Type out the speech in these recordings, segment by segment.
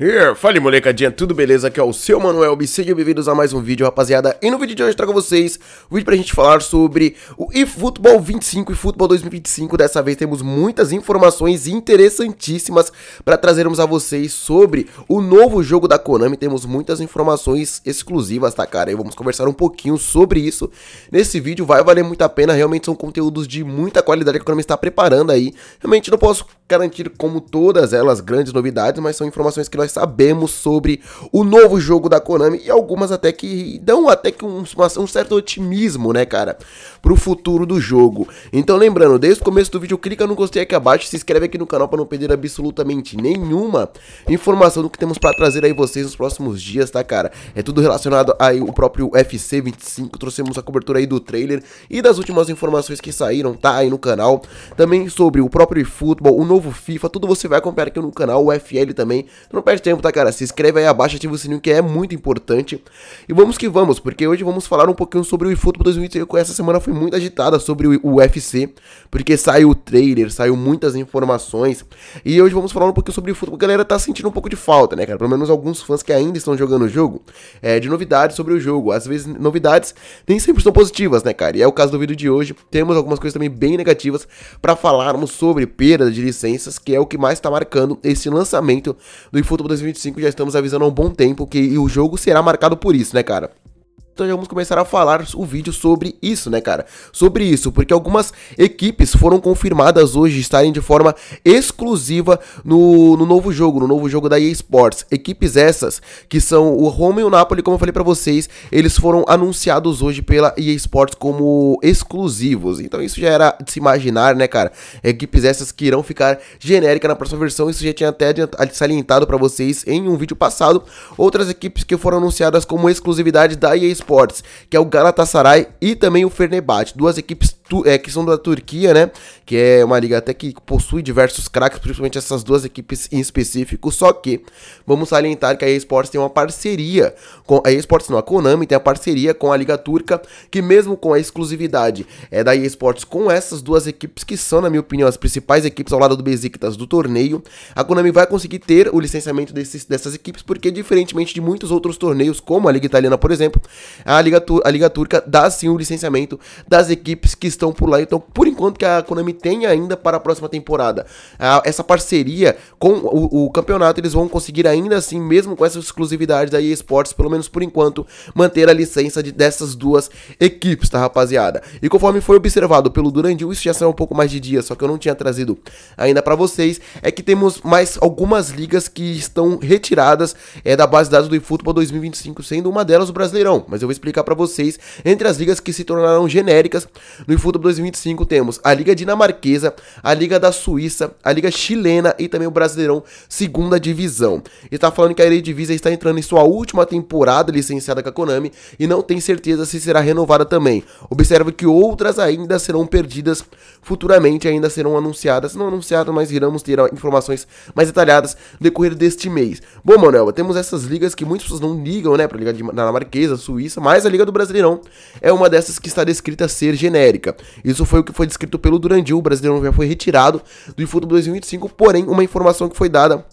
Here. Fale molecadinha, tudo beleza? Aqui é o seu Manuel e sejam bem-vindos a mais um vídeo, rapaziada. E no vídeo de hoje eu trago vocês o um vídeo pra gente falar sobre o eFootball 25 e Futebol 2025. Dessa vez temos muitas informações interessantíssimas para trazermos a vocês sobre o novo jogo da Konami. Temos muitas informações exclusivas, tá cara? E vamos conversar um pouquinho sobre isso nesse vídeo. Vai valer muito a pena, realmente são conteúdos de muita qualidade que a Konami está preparando aí. Realmente não posso garantir como todas elas grandes novidades, mas são informações que nós nós sabemos sobre o novo jogo da Konami e algumas até que dão até que um, um certo otimismo, né, cara, pro futuro do jogo. Então, lembrando, desde o começo do vídeo, clica no gostei aqui abaixo, se inscreve aqui no canal para não perder absolutamente nenhuma informação do que temos para trazer aí vocês nos próximos dias, tá, cara? É tudo relacionado aí o próprio FC 25, trouxemos a cobertura aí do trailer e das últimas informações que saíram, tá aí no canal. Também sobre o próprio futebol, o novo FIFA, tudo você vai acompanhar aqui no canal, o FL também. não perde tempo, tá, cara? Se inscreve aí abaixo, ativa o sininho que é muito importante. E vamos que vamos, porque hoje vamos falar um pouquinho sobre o eFootball 2021. Essa semana foi muito agitada sobre o UFC, porque saiu o trailer, saiu muitas informações. E hoje vamos falar um pouquinho sobre o eFootball. A galera tá sentindo um pouco de falta, né, cara? Pelo menos alguns fãs que ainda estão jogando o jogo, é, de novidades sobre o jogo. Às vezes, novidades nem sempre são positivas, né, cara? E é o caso do vídeo de hoje. Temos algumas coisas também bem negativas para falarmos sobre perda de licenças, que é o que mais tá marcando esse lançamento do eFootball 2025, já estamos avisando há um bom tempo que o jogo será marcado por isso, né, cara? então vamos começar a falar o vídeo sobre isso, né, cara? Sobre isso, porque algumas equipes foram confirmadas hoje estarem de forma exclusiva no, no novo jogo, no novo jogo da EA Sports. Equipes essas, que são o Roma e o Napoli, como eu falei para vocês, eles foram anunciados hoje pela EA Sports como exclusivos. Então isso já era de se imaginar, né, cara? Equipes essas que irão ficar genérica na próxima versão, isso já tinha até salientado para vocês em um vídeo passado. Outras equipes que foram anunciadas como exclusividade da EA Sports que é o Galatasaray e também o Fernebate, duas equipes é, que são da Turquia, né? Que é uma liga até que possui diversos craques, principalmente essas duas equipes em específico. Só que vamos salientar que a eSports tem uma parceria com a eSports, não, a Konami tem a parceria com a liga turca, que mesmo com a exclusividade é da eSports com essas duas equipes que são, na minha opinião, as principais equipes ao lado do Besiktas do torneio, a Konami vai conseguir ter o licenciamento desses, dessas equipes porque diferentemente de muitos outros torneios, como a liga italiana, por exemplo, a liga a liga turca dá sim o licenciamento das equipes que estão por lá. Então, por enquanto que a Konami tem ainda para a próxima temporada ah, essa parceria com o, o, campeonato, eles vão conseguir ainda assim, mesmo com essas exclusividades da EA Sports, pelo menos por enquanto, manter a licença de, dessas duas equipes, tá rapaziada? E conforme foi observado pelo Durandil, isso já saiu um pouco mais de dia, só que eu não tinha trazido ainda para vocês, é que temos mais algumas ligas que estão retiradas é, da base de dados do eFootball 2025, sendo uma delas o Brasileirão, mas eu vou explicar para vocês entre as ligas que se tornaram genéricas no eFootball FUTBOL 2025 temos a Liga Dinamarquesa, a Liga da Suíça, a Liga Chilena e também o Brasileirão Segunda Divisão. E está falando que a Eredivisie está entrando em sua última temporada licenciada com a Konami e não tem certeza se será renovada também. Observa que outras ainda serão perdidas futuramente, ainda serão anunciadas, não anunciadas, mas iremos ter informações mais detalhadas no decorrer deste mês. Bom, Manuel, temos essas ligas que muitas pessoas não ligam, né, para a Liga Dinamarquesa, Suíça, mas a Liga do Brasileirão é uma dessas que está descrita ser genérica. Isso foi o que foi descrito pelo Durandil. O brasileiro já foi retirado do futebol 2025, porém, uma informação que foi dada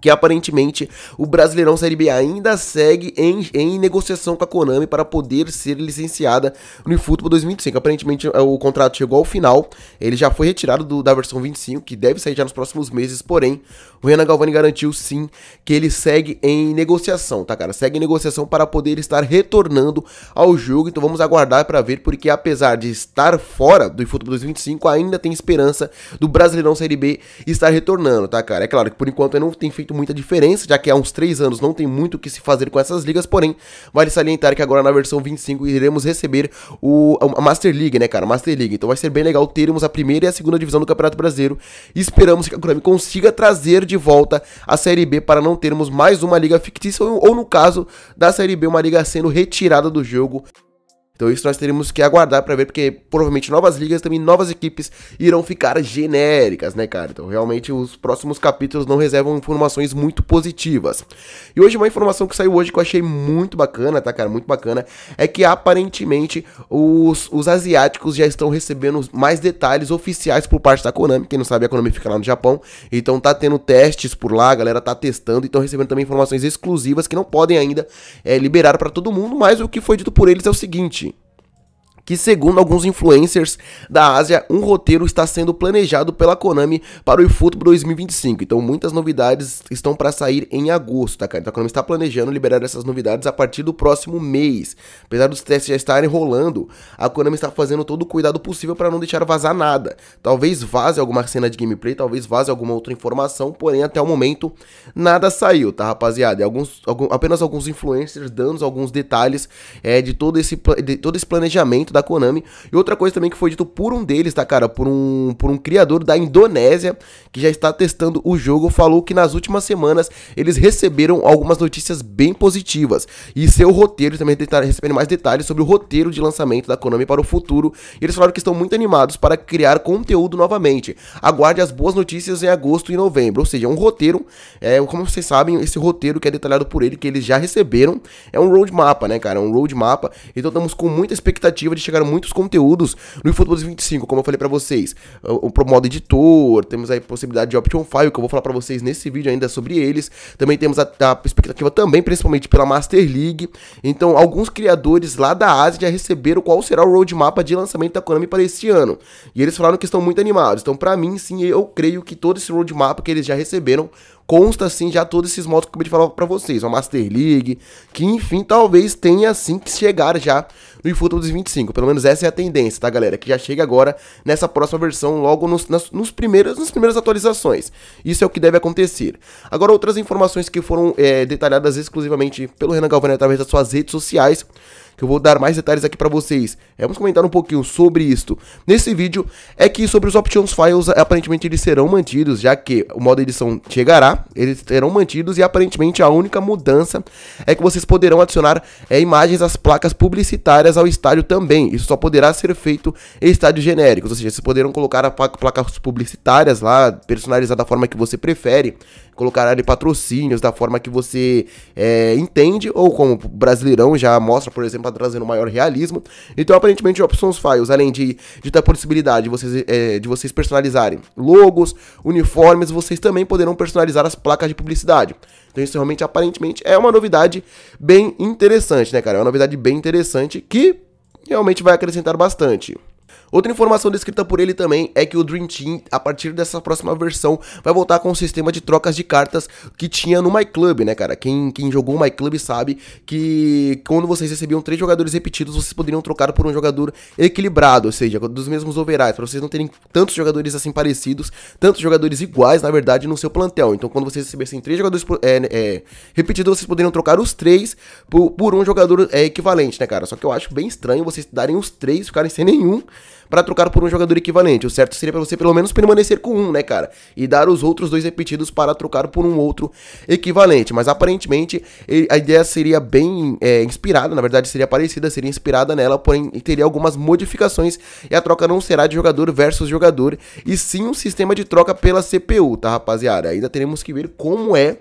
que aparentemente o Brasileirão Série B ainda segue em, em negociação com a Konami para poder ser licenciada no eFootball 2025. Aparentemente é, o contrato chegou ao final, ele já foi retirado do, da versão 25, que deve sair já nos próximos meses, porém, o Renan Galvani garantiu sim que ele segue em negociação, tá cara? Segue em negociação para poder estar retornando ao jogo, então vamos aguardar para ver, porque apesar de estar fora do eFootball 2025, ainda tem esperança do Brasileirão Série B estar retornando, tá cara? É claro que por enquanto eu não tenho feito feito muita diferença, já que há uns 3 anos não tem muito o que se fazer com essas ligas, porém, vale salientar que agora na versão 25 iremos receber o, a Master League, né, cara? Master League. Então vai ser bem legal termos a primeira e a segunda divisão do Campeonato Brasileiro. Esperamos que a Konami consiga trazer de volta a Série B para não termos mais uma liga fictícia ou, ou no caso da Série B, uma liga sendo retirada do jogo. Então isso nós teremos que aguardar para ver, porque provavelmente novas ligas, também novas equipes irão ficar genéricas, né, cara? Então realmente os próximos capítulos não reservam informações muito positivas. E hoje uma informação que saiu hoje que eu achei muito bacana, tá, cara? Muito bacana, é que aparentemente os, os asiáticos já estão recebendo mais detalhes oficiais por parte da Konami. Quem não sabe, a Konami fica lá no Japão. Então tá tendo testes por lá, a galera tá testando e estão recebendo também informações exclusivas que não podem ainda é, liberar para todo mundo, mas o que foi dito por eles é o seguinte que, segundo alguns influencers da Ásia, um roteiro está sendo planejado pela Konami para o eFootball 2025. Então, muitas novidades estão para sair em agosto, tá, cara? Então, a Konami está planejando liberar essas novidades a partir do próximo mês. Apesar dos testes já estarem rolando, a Konami está fazendo todo o cuidado possível para não deixar vazar nada. Talvez vaze alguma cena de gameplay, talvez vaze alguma outra informação, porém, até o momento, nada saiu, tá, rapaziada? Alguns, algum, apenas alguns influencers dando alguns detalhes é, de, todo esse, de todo esse planejamento da Konami. E outra coisa também que foi dito por um deles, tá, cara? Por um, por um criador da Indonésia que já está testando o jogo, falou que nas últimas semanas eles receberam algumas notícias bem positivas. E seu roteiro também está recebendo mais detalhes sobre o roteiro de lançamento da Konami para o futuro. E eles falaram que estão muito animados para criar conteúdo novamente. Aguarde as boas notícias em agosto e novembro. Ou seja, é um roteiro, é, como vocês sabem, esse roteiro que é detalhado por ele, que eles já receberam, é um roadmap, né, cara? É um roadmap. Então estamos com muita expectativa de chegaram muitos conteúdos no eFootball 25, como eu falei para vocês. O, o modo editor, temos aí a possibilidade de option file, que eu vou falar para vocês nesse vídeo ainda sobre eles. Também temos a, a expectativa também, principalmente pela Master League. Então, alguns criadores lá da Ásia já receberam qual será o roadmap de lançamento da Konami para este ano. E eles falaram que estão muito animados. Então, para mim, sim, eu creio que todo esse roadmap que eles já receberam consta assim já todos esses modos que eu acabei de falar para vocês, uma Master League, que enfim, talvez tenha assim que chegar já no eFootball 2025. 25. Pelo menos essa é a tendência, tá, galera? Que já chega agora nessa próxima versão, logo nos, nas, nos primeiros, nas primeiras atualizações. Isso é o que deve acontecer. Agora, outras informações que foram é, detalhadas exclusivamente pelo Renan Galvani através das suas redes sociais que eu vou dar mais detalhes aqui para vocês. É, vamos comentar um pouquinho sobre isto nesse vídeo, é que sobre os Options Files, aparentemente eles serão mantidos, já que o modo edição chegará, eles serão mantidos e aparentemente a única mudança é que vocês poderão adicionar é, imagens às placas publicitárias ao estádio também. Isso só poderá ser feito em estádios genéricos, ou seja, vocês poderão colocar placas publicitárias lá, personalizada da forma que você prefere, colocar ali patrocínios da forma que você é, entende, ou como o Brasileirão já mostra, por exemplo, tá trazendo maior realismo. Então, aparentemente, o Options Files, além de, de ter a possibilidade de vocês, é, de vocês personalizarem logos, uniformes, vocês também poderão personalizar as placas de publicidade. Então isso realmente, aparentemente, é uma novidade bem interessante, né, cara? É uma novidade bem interessante que realmente vai acrescentar bastante. Outra informação descrita por ele também é que o Dream Team, a partir dessa próxima versão, vai voltar com o um sistema de trocas de cartas que tinha no MyClub, né, cara? Quem, quem jogou o MyClub sabe que quando vocês recebiam três jogadores repetidos, vocês poderiam trocar por um jogador equilibrado, ou seja, dos mesmos overrides, para vocês não terem tantos jogadores assim parecidos, tantos jogadores iguais, na verdade, no seu plantel. Então, quando vocês recebessem três jogadores é, é, repetidos, vocês poderiam trocar os três por, por um jogador é, equivalente, né, cara? Só que eu acho bem estranho vocês darem os três, ficarem sem nenhum para trocar por um jogador equivalente. O certo seria para você pelo menos permanecer com um, né, cara? E dar os outros dois repetidos para trocar por um outro equivalente. Mas aparentemente a ideia seria bem é, inspirada, na verdade seria parecida, seria inspirada nela, porém teria algumas modificações e a troca não será de jogador versus jogador, e sim um sistema de troca pela CPU, tá, rapaziada? Ainda teremos que ver como é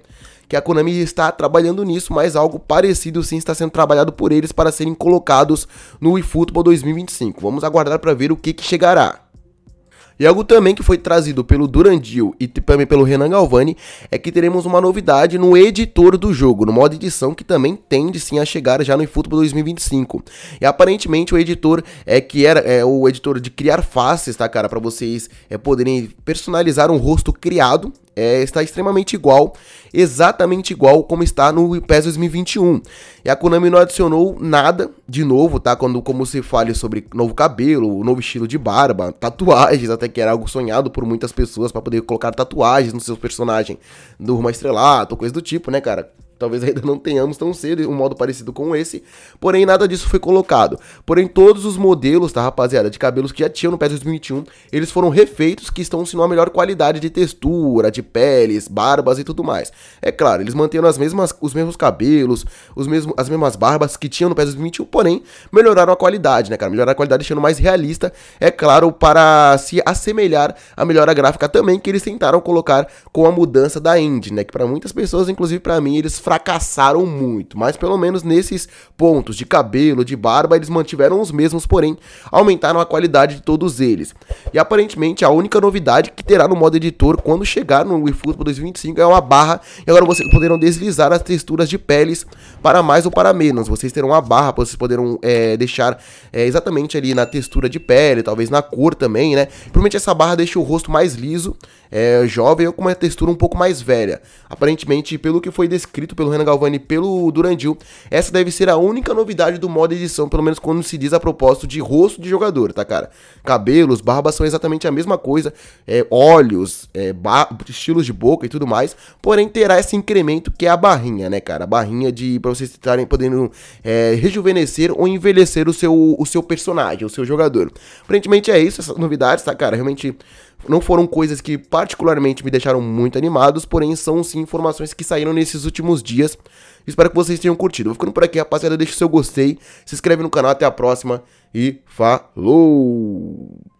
que a Konami está trabalhando nisso, mas algo parecido sim está sendo trabalhado por eles para serem colocados no eFootball 2025. Vamos aguardar para ver o que, que chegará. E algo também que foi trazido pelo Durandil e também pelo Renan Galvani é que teremos uma novidade no editor do jogo, no modo edição que também tende sim a chegar já no eFootball 2025. E aparentemente o editor é que era é, o editor de criar faces, tá cara, para vocês é, poderem personalizar um rosto criado é, está extremamente igual, exatamente igual como está no PES 2021. E a Konami não adicionou nada de novo, tá? Quando como se fala sobre novo cabelo, novo estilo de barba, tatuagens, até que era algo sonhado por muitas pessoas para poder colocar tatuagens nos seus personagens do Rumo Estrelato, coisa do tipo, né, cara? Talvez ainda não tenhamos tão cedo um modo parecido com esse, porém nada disso foi colocado. Porém todos os modelos, tá rapaziada, de cabelos que já tinham no PES 2021, eles foram refeitos que estão sendo uma melhor qualidade de textura, de peles, barbas e tudo mais. É claro, eles mantendo as mesmas, os mesmos cabelos, os mesmo as mesmas barbas que tinham no PES 2021, porém melhoraram a qualidade, né cara? Melhoraram a qualidade deixando mais realista, é claro, para se assemelhar à melhora gráfica também que eles tentaram colocar com a mudança da Indy, né? Que para muitas pessoas, inclusive para mim, eles fracassaram muito, mas pelo menos nesses pontos de cabelo, de barba, eles mantiveram os mesmos, porém aumentaram a qualidade de todos eles. E aparentemente a única novidade que terá no modo editor quando chegar no eFootball 2025 é uma barra, e agora vocês poderão deslizar as texturas de peles para mais ou para menos. Vocês terão uma barra, vocês poderão é, deixar é, exatamente ali na textura de pele, talvez na cor também, né? Provavelmente essa barra deixa o rosto mais liso, é, jovem ou com uma textura um pouco mais velha. Aparentemente, pelo que foi descrito pelo Renan Galvani e pelo Durandil, essa deve ser a única novidade do modo edição, pelo menos quando se diz a propósito de rosto de jogador, tá, cara? Cabelos, barbas são exatamente a mesma coisa, é, olhos, é, estilos de boca e tudo mais, porém terá esse incremento que é a barrinha, né, cara? A barrinha de pra vocês estarem podendo é, rejuvenescer ou envelhecer o seu, o seu personagem, o seu jogador. Aparentemente é isso, essas novidades, tá, cara? Realmente não foram coisas que particularmente me deixaram muito animados, porém são sim informações que saíram nesses últimos dias. Espero que vocês tenham curtido. Vou ficando por aqui, rapaziada. Deixa o seu gostei, se inscreve no canal. Até a próxima e falou!